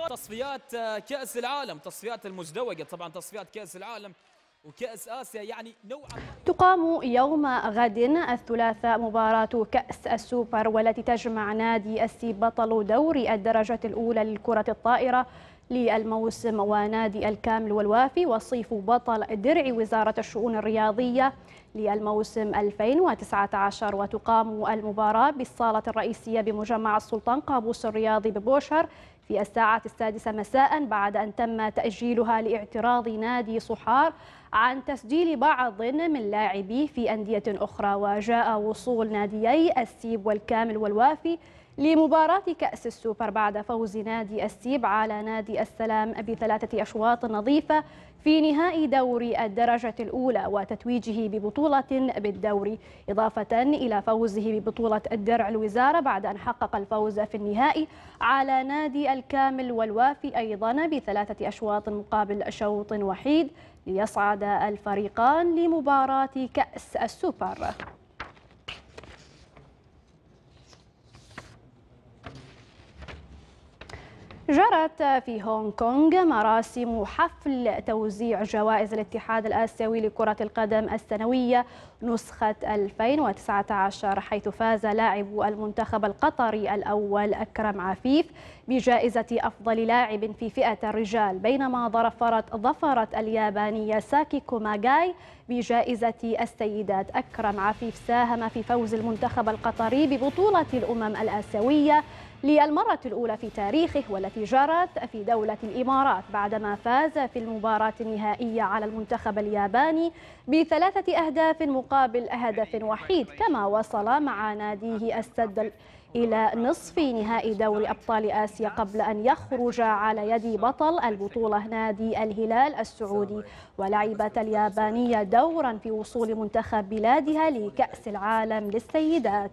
تصفيات كأس العالم تصفيات المزدوجة طبعا تصفيات كأس العالم وكأس آسيا يعني نوعا تقام يوم غد الثلاثاء مباراة كأس السوبر والتي تجمع نادي السي بطل دوري الدرجة الأولى للكرة الطائرة للموسم ونادي الكامل والوافي وصيف بطل درع وزارة الشؤون الرياضية للموسم 2019 وتقام المباراة بالصالة الرئيسية بمجمع السلطان قابوس الرياضي ببوشهر في الساعة السادسة مساء بعد أن تم تأجيلها لاعتراض نادي صحار عن تسجيل بعض من لاعبيه في أندية أخرى وجاء وصول ناديي السيب والكامل والوافي لمباراة كأس السوبر بعد فوز نادي السيب على نادي السلام بثلاثة أشواط نظيفة في نهائي دوري الدرجة الأولى وتتويجه ببطولة بالدوري إضافة إلى فوزه ببطولة الدرع الوزارة بعد أن حقق الفوز في النهائي على نادي الكامل والوافي أيضا بثلاثة أشواط مقابل شوط وحيد ليصعد الفريقان لمباراة كأس السوبر جرت في هونغ كونغ مراسم حفل توزيع جوائز الاتحاد الآسيوي لكرة القدم السنوية نسخة 2019 حيث فاز لاعب المنتخب القطري الأول أكرم عفيف بجائزة أفضل لاعب في فئة الرجال بينما ظفرت ظفرت اليابانية ساكي كوماغاي بجائزة السيدات أكرم عفيف ساهم في فوز المنتخب القطري ببطولة الأمم الآسيوية للمرة الأولى في تاريخه والتي جرت في دولة الإمارات بعدما فاز في المباراة النهائية على المنتخب الياباني بثلاثة أهداف مقابل هدف وحيد كما وصل مع ناديه السد إلى نصف نهائي دوري أبطال آسيا قبل أن يخرج على يد بطل البطولة نادي الهلال السعودي ولعبت اليابانية دورا في وصول منتخب بلادها لكأس العالم للسيدات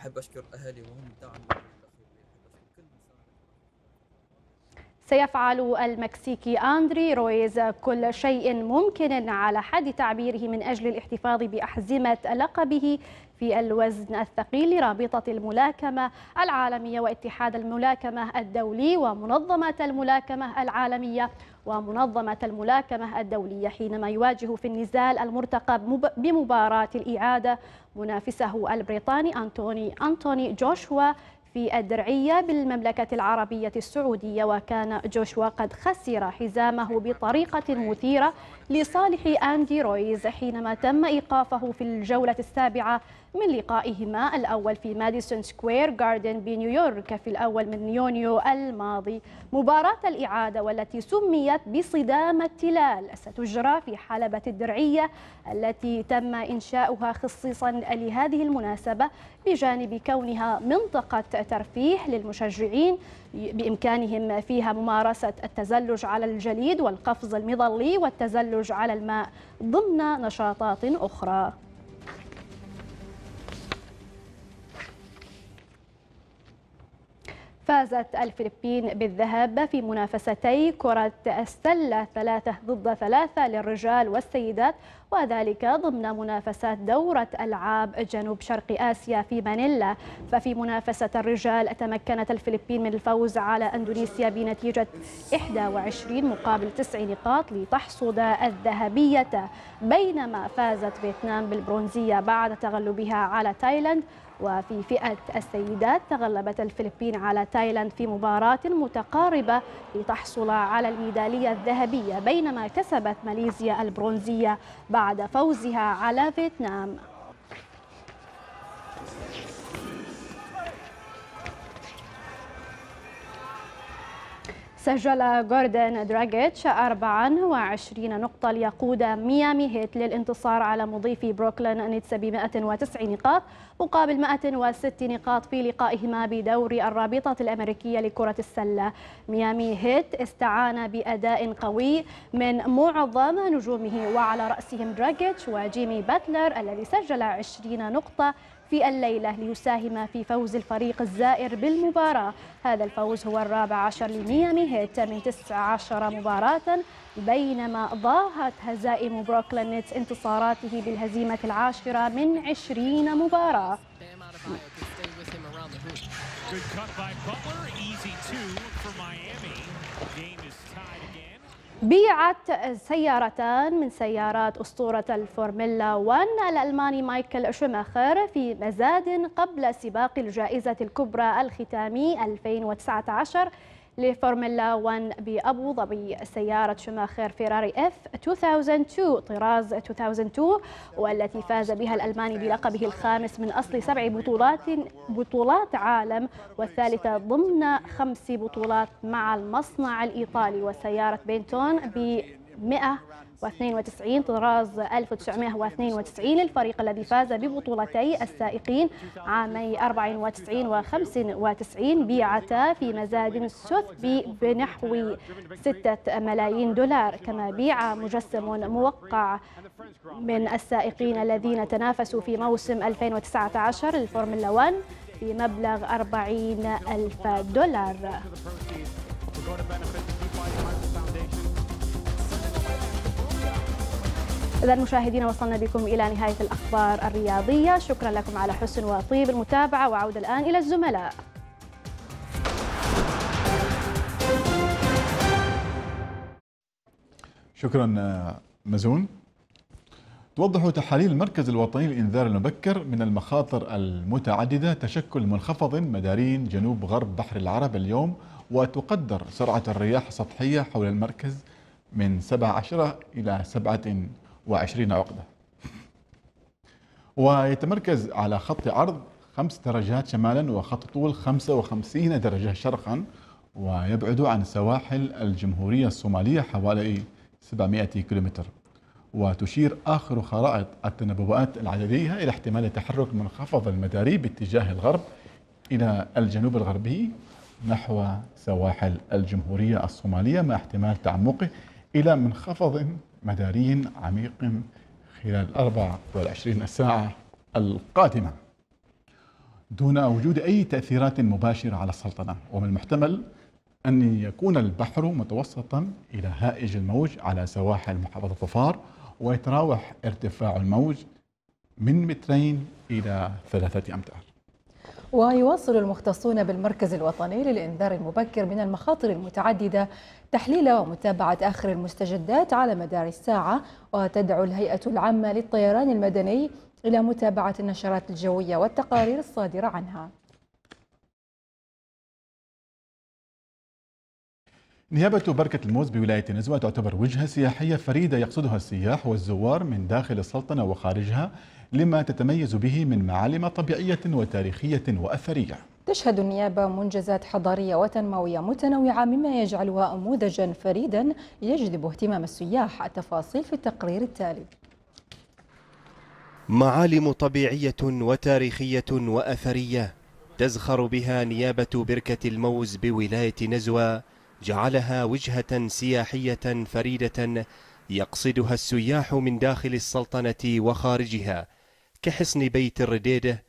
احب اشكر اهلي وهم دعم سيفعل المكسيكي أندري رويز كل شيء ممكن على حد تعبيره من أجل الاحتفاظ بأحزمة لقبه في الوزن الثقيل لرابطة الملاكمة العالمية واتحاد الملاكمة الدولي ومنظمة الملاكمة العالمية ومنظمة الملاكمة الدولية حينما يواجه في النزال المرتقب بمباراة الإعادة منافسه البريطاني أنتوني أنتوني جوشوا في الدرعية بالمملكة العربية السعودية وكان جوشوا قد خسر حزامه بطريقة مثيرة لصالح أندي رويز حينما تم إيقافه في الجولة السابعة من لقائهما الأول في ماديسون سكوير جاردن بنيويورك في الأول من يونيو الماضي مباراة الإعادة والتي سميت بصدام التلال ستجرى في حلبة الدرعية التي تم إنشاؤها خصيصا لهذه المناسبة بجانب كونها منطقة ترفيه للمشجعين بإمكانهم فيها ممارسة التزلج على الجليد والقفز المظلي والتزلج على الماء ضمن نشاطات أخرى فازت الفلبين بالذهب في منافستي كرة السلة ثلاثة ضد ثلاثة للرجال والسيدات وذلك ضمن منافسات دورة ألعاب جنوب شرق آسيا في مانيلا ففي منافسة الرجال تمكنت الفلبين من الفوز على أندونيسيا بنتيجة 21 مقابل 9 نقاط لتحصد الذهبية بينما فازت فيتنام بالبرونزية بعد تغلبها على تايلاند وفي فئة السيدات تغلبت الفلبين على تايلاند في مباراة متقاربة لتحصل على الميدالية الذهبية بينما كسبت ماليزيا البرونزية بعد فوزها على فيتنام سجل جوردن دراجيتش 24 نقطة ليقود ميامي هيت للانتصار على مضيفي بروكلين نيتس ب 109 نقاط مقابل 106 نقاط في لقائهما بدوري الرابطة الأمريكية لكرة السلة ميامي هيت استعان بأداء قوي من معظم نجومه وعلى رأسهم دراجيتش وجيمي باتلر الذي سجل 20 نقطة في الليلة ليساهم في فوز الفريق الزائر بالمباراة هذا الفوز هو الرابع عشر لميامي هيت من 19 مباراة بينما ضاهت هزائم بروكلين نيتس انتصاراته بالهزيمة العاشرة من 20 مباراة بيعت سيارتان من سيارات أسطورة الفورميلا 1 الألماني مايكل شوماخر في مزاد قبل سباق الجائزة الكبرى الختامي 2019 لفورمولا 1 بأبو ظبي سيارة شماخير فيراري اف 2002 طراز 2002 والتي فاز بها الألماني بلقبه الخامس من أصل سبع بطولات بطولات عالم والثالثة ضمن خمس بطولات مع المصنع الإيطالي وسيارة بنتون ب 100 1992 طراز 1992 الفريق الذي فاز ببطولتي السائقين عامي 94 و 95 بيعتا في مزاد سثبي بنحو 6 ملايين دولار كما بيع مجسم موقع من السائقين الذين تنافسوا في موسم 2019 الفورمولا 1 بمبلغ 40 ألف دولار. إذا مشاهدينا وصلنا بكم إلى نهاية الأخبار الرياضية شكرا لكم على حسن وطيب المتابعة وعودة الآن إلى الزملاء شكرا مزون توضح تحاليل المركز الوطني للإنذار المبكر من المخاطر المتعددة تشكل منخفض مداري جنوب غرب بحر العرب اليوم وتقدر سرعة الرياح السطحية حول المركز من سبع عشرة إلى سبعة وعشرين عقدة ويتمركز على خط عرض خمس درجات شمالا وخط طول 55 درجة شرقا ويبعد عن سواحل الجمهورية الصومالية حوالي 700 كيلومتر وتشير آخر خرائط التنبؤات العددية إلى احتمال تحرك منخفض المداري باتجاه الغرب إلى الجنوب الغربي نحو سواحل الجمهورية الصومالية مع احتمال تعمقه إلى منخفض مداري عميق خلال الأربع والعشرين ساعة القادمة دون وجود أي تأثيرات مباشرة على السلطنة ومن المحتمل أن يكون البحر متوسطا إلى هائج الموج على سواحل محافظة ظفار ويتراوح ارتفاع الموج من مترين إلى ثلاثة أمتار ويواصل المختصون بالمركز الوطني للإنذار المبكر من المخاطر المتعددة تحليل ومتابعة آخر المستجدات على مدار الساعة وتدعو الهيئة العامة للطيران المدني إلى متابعة النشرات الجوية والتقارير الصادرة عنها نيابة بركة الموز بولاية نزوة تعتبر وجهة سياحية فريدة يقصدها السياح والزوار من داخل السلطنة وخارجها لما تتميز به من معالم طبيعية وتاريخية وأثرية تشهد النيابة منجزات حضارية وتنموية متنوعة مما يجعلها أنموذجا فريدا يجذب اهتمام السياح التفاصيل في التقرير التالي معالم طبيعية وتاريخية وأثرية تزخر بها نيابة بركة الموز بولاية نزوى جعلها وجهة سياحية فريدة يقصدها السياح من داخل السلطنة وخارجها كحصن بيت الرديدة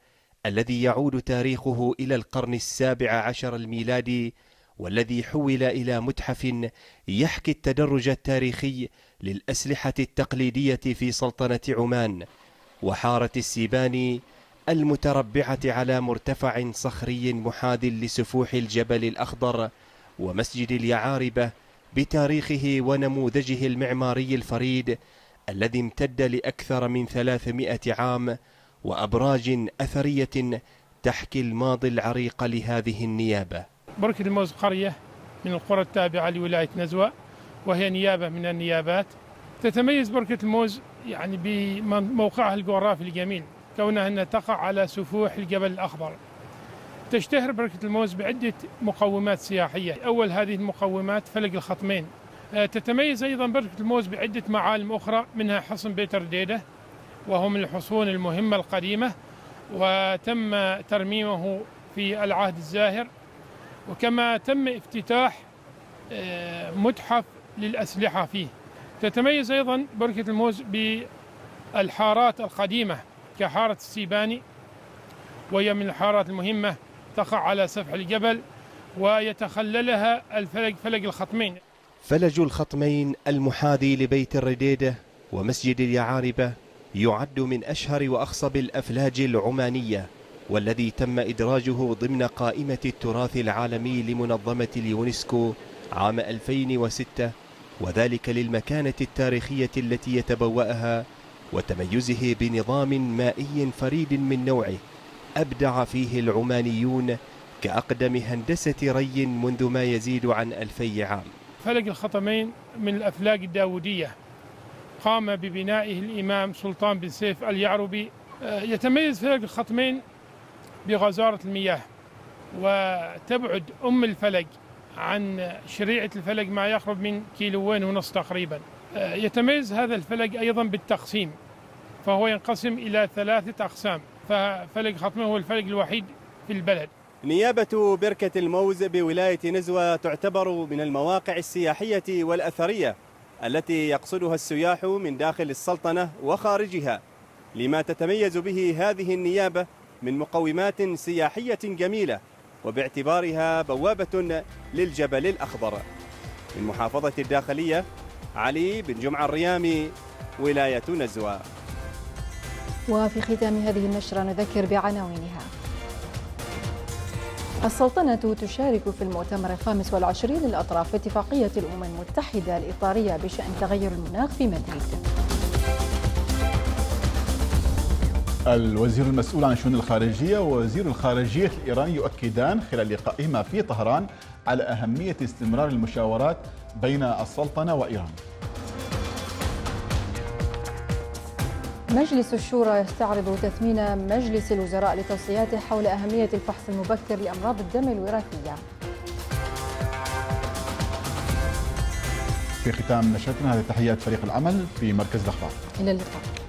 الذي يعود تاريخه إلى القرن السابع عشر الميلادي والذي حول إلى متحف يحكي التدرج التاريخي للأسلحة التقليدية في سلطنة عمان وحارة السيباني المتربعة على مرتفع صخري محاذ لسفوح الجبل الأخضر ومسجد اليعاربة بتاريخه ونموذجه المعماري الفريد الذي امتد لأكثر من 300 عام وأبراج أثرية تحكي الماضي العريق لهذه النيابة بركة الموز قرية من القرى التابعة لولاية نزوة وهي نيابة من النيابات تتميز بركة الموز يعني بموقعها الجغرافي الجميل كونها أنها تقع على سفوح الجبل الأخضر تشتهر بركة الموز بعدة مقومات سياحية أول هذه المقومات فلق الخطمين آه، تتميز أيضا بركة الموز بعدة معالم أخرى منها حصن بيت رديدة وهو من الحصون المهمة القديمة وتم ترميمه في العهد الزاهر وكما تم افتتاح آه، متحف للأسلحة فيه تتميز أيضا بركة الموز بالحارات القديمة كحارة السيباني وهي من الحارات المهمة تقع على سفح الجبل ويتخللها الفلق فلق الخطمين فلج الخطمين المحاذي لبيت الرديدة ومسجد اليعاربة يعد من أشهر وأخصب الأفلاج العمانية والذي تم إدراجه ضمن قائمة التراث العالمي لمنظمة اليونسكو عام 2006 وذلك للمكانة التاريخية التي يتبوأها وتميزه بنظام مائي فريد من نوعه أبدع فيه العمانيون كأقدم هندسة ري منذ ما يزيد عن ألفي عام فلك الخطمين من الأفلاك الداودية قام ببنائه الإمام سلطان بن سيف اليعربي آه، يتميز فلك الخطمين بغزارة المياه وتبعد أم الفلك عن شريعة الفلك ما يقرب من كيلوين ونص تقريبا آه، يتميز هذا الفلك أيضا بالتقسيم فهو ينقسم إلى ثلاثة أقسام ففلك خطمه هو الفلك الوحيد في البلد نيابة بركة الموز بولاية نزوة تعتبر من المواقع السياحية والأثرية التي يقصدها السياح من داخل السلطنة وخارجها لما تتميز به هذه النيابة من مقومات سياحية جميلة وباعتبارها بوابة للجبل الأخضر من محافظة الداخلية علي بن جمعة الريامي ولاية نزوة وفي ختام هذه النشرة نذكر بعناوينها السلطنة تشارك في المؤتمر الخامس والعشرين للأطراف في اتفاقية الأمم المتحدة الإطارية بشأن تغير المناخ في مدريد الوزير المسؤول عن شؤون الخارجية ووزير الخارجية الإيراني يؤكدان خلال لقائهما في طهران على أهمية استمرار المشاورات بين السلطنة وإيران مجلس الشورى يستعرض تثمين مجلس الوزراء لتوصياته حول أهمية الفحص المبكر لأمراض الدم الوراثية في ختام نشرتنا هذه تحيات فريق العمل في مركز الأخبار إلى اللقاء